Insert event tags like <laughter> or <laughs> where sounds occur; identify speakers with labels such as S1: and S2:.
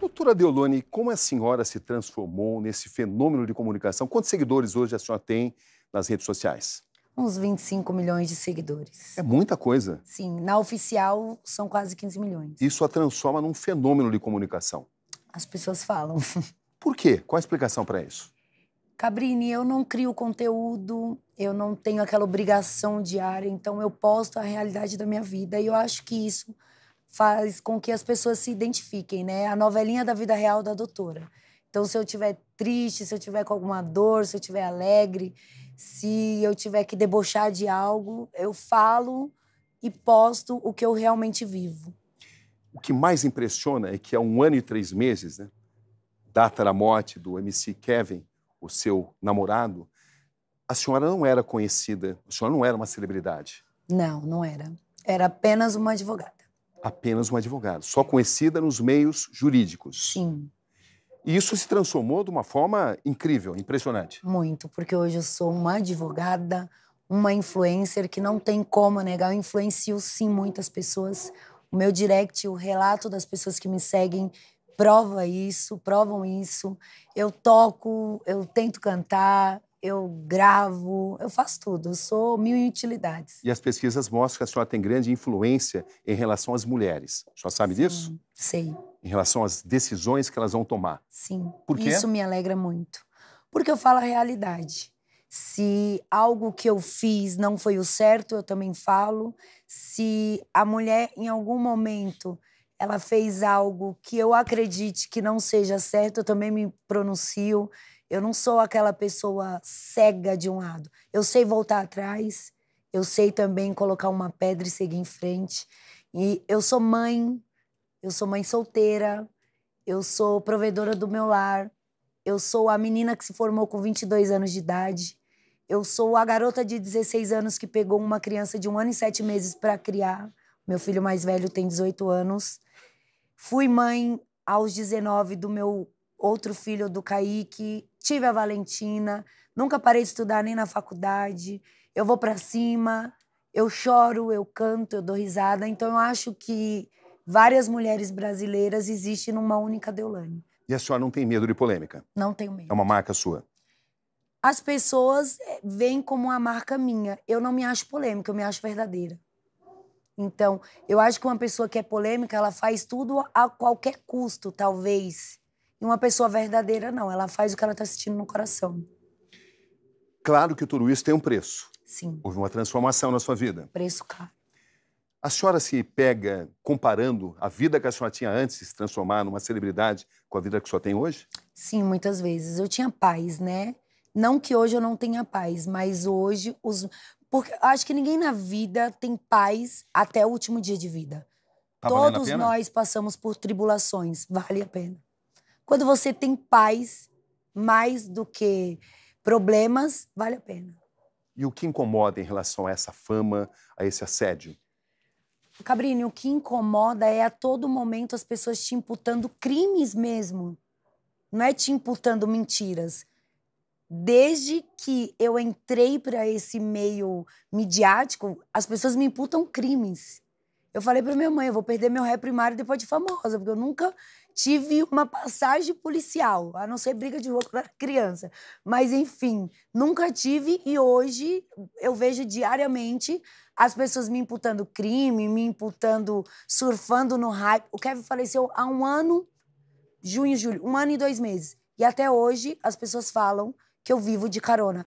S1: Doutora Deolone, como a senhora se transformou nesse fenômeno de comunicação? Quantos seguidores hoje a senhora tem nas redes sociais?
S2: Uns 25 milhões de seguidores.
S1: É muita coisa.
S2: Sim, na oficial são quase 15 milhões.
S1: Isso a transforma num fenômeno de comunicação. As pessoas falam. <laughs> Por quê? Qual a explicação para isso?
S2: Cabrini, eu não crio conteúdo, eu não tenho aquela obrigação diária, então eu posto a realidade da minha vida e eu acho que isso faz com que as pessoas se identifiquem, né? A novelinha da vida real da doutora. Então, se eu tiver triste, se eu tiver com alguma dor, se eu tiver alegre, se eu tiver que debochar de algo, eu falo e posto o que eu realmente vivo.
S1: O que mais impressiona é que há um ano e três meses, né? Data da morte do MC Kevin, o seu namorado, a senhora não era conhecida, a senhora não era uma celebridade.
S2: Não, não era. Era apenas uma advogada
S1: apenas um advogado, só conhecida nos meios jurídicos. Sim. E isso se transformou de uma forma incrível, impressionante.
S2: Muito, porque hoje eu sou uma advogada, uma influencer que não tem como negar. Eu influencio sim muitas pessoas. O meu direct, o relato das pessoas que me seguem prova isso, provam isso. Eu toco, eu tento cantar, eu gravo, eu faço tudo, eu sou mil utilidades.
S1: E as pesquisas mostram que a senhora tem grande influência em relação às mulheres. A senhora sabe Sim, disso? Sei. Em relação às decisões que elas vão tomar. Sim.
S2: Por quê? Isso me alegra muito. Porque eu falo a realidade. Se algo que eu fiz não foi o certo, eu também falo. Se a mulher em algum momento ela fez algo que eu acredite que não seja certo, eu também me pronuncio. Eu não sou aquela pessoa cega de um lado. Eu sei voltar atrás, eu sei também colocar uma pedra e seguir em frente. E eu sou mãe, eu sou mãe solteira, eu sou provedora do meu lar, eu sou a menina que se formou com 22 anos de idade, eu sou a garota de 16 anos que pegou uma criança de um ano e sete meses para criar. Meu filho mais velho tem 18 anos. Fui mãe aos 19 do meu outro filho, do Kaique tive a Valentina, nunca parei de estudar nem na faculdade. Eu vou para cima, eu choro, eu canto, eu dou risada. Então eu acho que várias mulheres brasileiras existem numa única Deolane.
S1: E a senhora não tem medo de polêmica? Não tenho medo. É uma marca sua?
S2: As pessoas eh, veem como uma marca minha. Eu não me acho polêmica, eu me acho verdadeira. Então, eu acho que uma pessoa que é polêmica, ela faz tudo a qualquer custo, talvez. E uma pessoa verdadeira, não. Ela faz o que ela está sentindo no coração.
S1: Claro que tudo isso tem um preço. Sim. Houve uma transformação na sua vida. Preço caro. A senhora se pega comparando a vida que a senhora tinha antes de se transformar numa celebridade com a vida que a senhora tem hoje?
S2: Sim, muitas vezes. Eu tinha paz, né? Não que hoje eu não tenha paz, mas hoje os porque acho que ninguém na vida tem paz até o último dia de vida. Tá Todos nós passamos por tribulações, vale a pena. Quando você tem paz mais do que problemas, vale a pena.
S1: E o que incomoda em relação a essa fama, a esse assédio?
S2: Cabrini, o que incomoda é a todo momento as pessoas te imputando crimes mesmo. Não é te imputando mentiras. Desde que eu entrei para esse meio midiático, as pessoas me imputam crimes. Eu falei pra minha mãe, eu vou perder meu ré primário depois de famosa, porque eu nunca tive uma passagem policial, a não ser briga de rua quando era criança. Mas, enfim, nunca tive e hoje eu vejo diariamente as pessoas me imputando crime, me imputando, surfando no hype. O Kevin faleceu há um ano, junho, julho, um ano e dois meses. E até hoje as pessoas falam que eu vivo de carona.